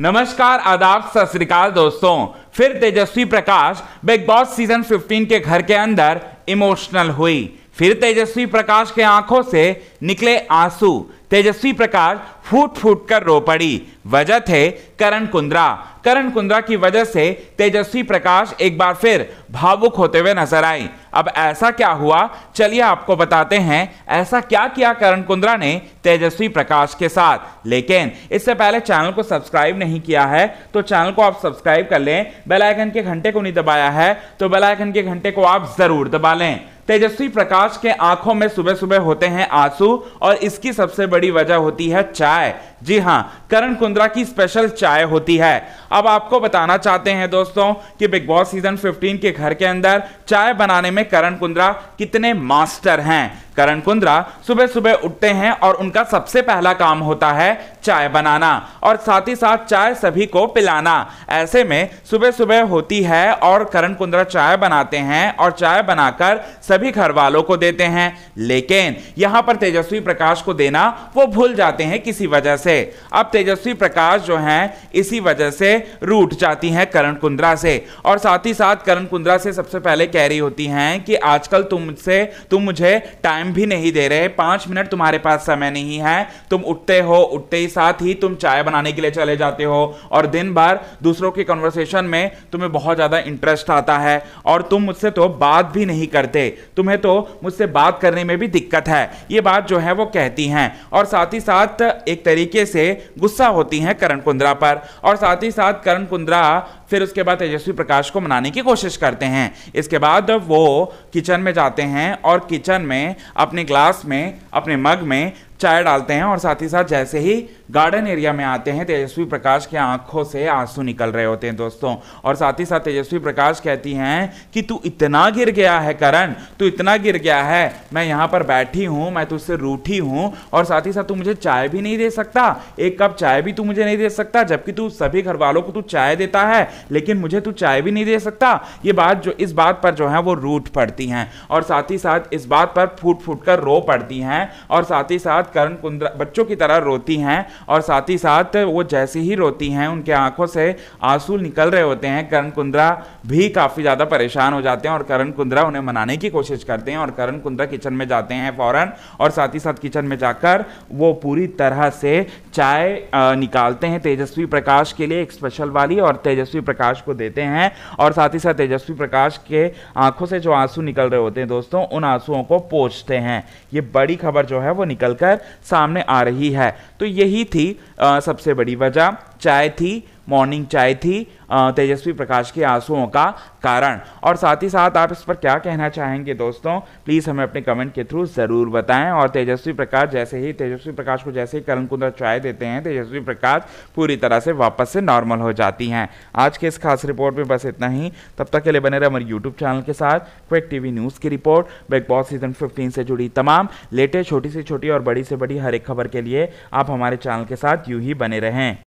नमस्कार आदाब सत श्रीकाल दोस्तों फिर Tejasswi Prakash Bigg Boss season 15 के घर के अंदर इमोशनल हुई फिर तेजस्वी प्रकाश के आंखों से निकले आंसू तेजस्वी प्रकाश फूट फूट कर रो पड़ी वजह थे करण कुंद्रा करण कुंद्रा की वजह से तेजस्वी प्रकाश एक बार फिर भावुक होते हुए नजर आई अब ऐसा क्या हुआ चलिए आपको बताते हैं ऐसा क्या किया करण कुंद्रा ने तेजस्वी प्रकाश के साथ लेकिन इससे पहले चैनल को सब्सक्राइब नहीं किया है तो चैनल को आप सब्सक्राइब कर लें बेल आइकन के घंटे को नहीं दबाया है तो बेल आइकन के घंटे को आप जरूर दबा लें तेजस्वी प्रकाश के आंखों में सुबह सुबह होते हैं आंसू और इसकी सबसे बड़ी वजह होती है चाय जी हाँ करण कुंद्रा की स्पेशल चाय होती है अब आपको बताना चाहते हैं दोस्तों कि बिग बॉस सीजन 15 के घर के अंदर चाय बनाने में करण कुंद्रा कितने मास्टर हैं करण कुंद्रा सुबह सुबह उठते हैं और उनका सबसे पहला काम होता है चाय बनाना और साथ ही साथ चाय सभी को पिलाना ऐसे में सुबह सुबह होती है और करण कुंद्रा चाय बनाते हैं और चाय बनाकर सभी घर वालों को देते हैं लेकिन यहां पर तेजस्वी प्रकाश को देना वो भूल जाते हैं किसी वजह से अब तेजस्वी प्रकाश जो हैं इसी वजह से रूट जाती हैं करण कुंद्रा से और साथ ही साथ करण कुंद्रा से सबसे पहले कह रही होती हैं कि आजकल तुम मुझसे तुम मुझे टाइम भी नहीं दे रहे पाँच मिनट तुम्हारे पास समय नहीं है तुम उठते हो उठते ही साथ ही तुम चाय बनाने के लिए चले जाते हो और दिन भर दूसरों के कन्वर्सेशन में तुम्हें बहुत ज़्यादा इंटरेस्ट आता है और तुम मुझसे तो बात भी नहीं करते तुम्हें तो मुझसे बात करने में भी दिक्कत है ये बात जो है वो कहती हैं और साथ ही साथ एक तरीके से गुस्सा गुस्सा होती हैं करण कुंद्रा पर और साथ ही साथ करण कुंद्रा फिर उसके बाद तेजस्वी प्रकाश को मनाने की कोशिश करते हैं इसके बाद वो किचन में जाते हैं और किचन में अपने ग्लास में अपने मग में चाय डालते हैं और साथ ही साथ जैसे ही गार्डन एरिया में आते हैं तेजस्वी प्रकाश के आंखों से आंसू निकल रहे होते हैं दोस्तों और साथ ही साथ तेजस्वी प्रकाश कहती हैं कि तू इतना गिर गया है करण तू इतना गिर गया है मैं यहाँ पर बैठी हूँ मैं तुझसे रूठी हूँ और साथ ही साथ तू मुझे चाय भी नहीं दे सकता एक कप चाय भी तू मुझे नहीं दे सकता जबकि तू सभी घर वालों को तू चाय देता है लेकिन मुझे तू चाय भी नहीं दे सकता ये बात जो इस बात पर जो है वो रूठ पड़ती हैं और साथ ही साथ इस बात पर फूट फूट कर रो पड़ती हैं और साथ ही साथ करण कुंद्रा बच्चों की तरह रोती हैं और साथ ही साथ वो जैसे ही रोती हैं उनके आंखों से आंसू निकल रहे होते हैं करण कुंद्रा भी काफ़ी ज़्यादा परेशान हो जाते हैं और करण कुंद्रा उन्हें मनाने की कोशिश करते हैं और करण कुंद्रा किचन में जाते हैं फ़ौरन और साथ ही साथ किचन में जाकर वो पूरी तरह से चाय निकालते हैं तेजस्वी प्रकाश के लिए एक स्पेशल वाली और तेजस्वी प्रकाश को देते हैं और साथ ही साथ तेजस्वी प्रकाश के आंखों से जो आंसू निकल रहे होते हैं दोस्तों उन आंसुओं को पोछते हैं ये बड़ी खबर जो है वो निकलकर सामने आ रही है तो यही थी आ, सबसे बड़ी वजह चाय थी मॉर्निंग चाय थी तेजस्वी प्रकाश के आंसुओं का कारण और साथ ही साथ आप इस पर क्या कहना चाहेंगे दोस्तों प्लीज़ हमें अपने कमेंट के थ्रू ज़रूर बताएं और तेजस्वी प्रकाश जैसे ही तेजस्वी प्रकाश को जैसे ही करण कुंद्रा चाय देते हैं तेजस्वी प्रकाश पूरी तरह से वापस से नॉर्मल हो जाती हैं आज के इस खास रिपोर्ट में बस इतना ही तब तक के लिए बने रहे हमारे यूट्यूब चैनल के साथ क्विक टी न्यूज़ की report Bigg Boss season fifteen से जुड़ी तमाम लेटेस्ट छोटी से छोटी और बड़ी से बड़ी हर एक खबर के लिए आप हमारे चैनल के साथ यूँ ही बने रहें